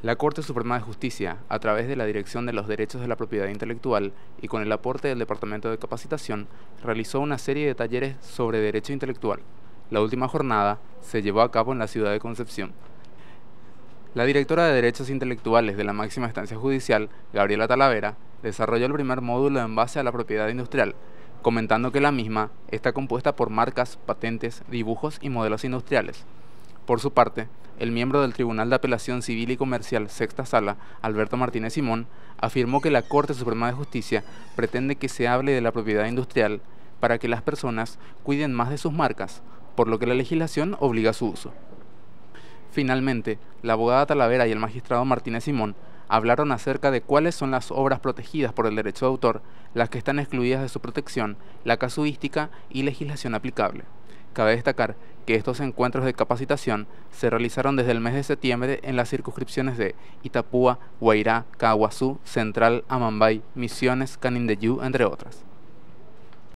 La Corte Suprema de Justicia, a través de la Dirección de los Derechos de la Propiedad Intelectual y con el aporte del Departamento de Capacitación, realizó una serie de talleres sobre derecho intelectual. La última jornada se llevó a cabo en la ciudad de Concepción. La directora de Derechos Intelectuales de la máxima Estancia judicial, Gabriela Talavera, desarrolló el primer módulo en base a la propiedad industrial, comentando que la misma está compuesta por marcas, patentes, dibujos y modelos industriales. Por su parte, el miembro del Tribunal de Apelación Civil y Comercial Sexta Sala, Alberto Martínez Simón, afirmó que la Corte Suprema de Justicia pretende que se hable de la propiedad industrial para que las personas cuiden más de sus marcas, por lo que la legislación obliga a su uso. Finalmente, la abogada Talavera y el magistrado Martínez Simón hablaron acerca de cuáles son las obras protegidas por el derecho de autor, las que están excluidas de su protección, la casuística y legislación aplicable. Cabe destacar que estos encuentros de capacitación se realizaron desde el mes de septiembre en las circunscripciones de Itapúa, Guairá, Caguazú, Central, Amambay, Misiones, Canindeyú, entre otras.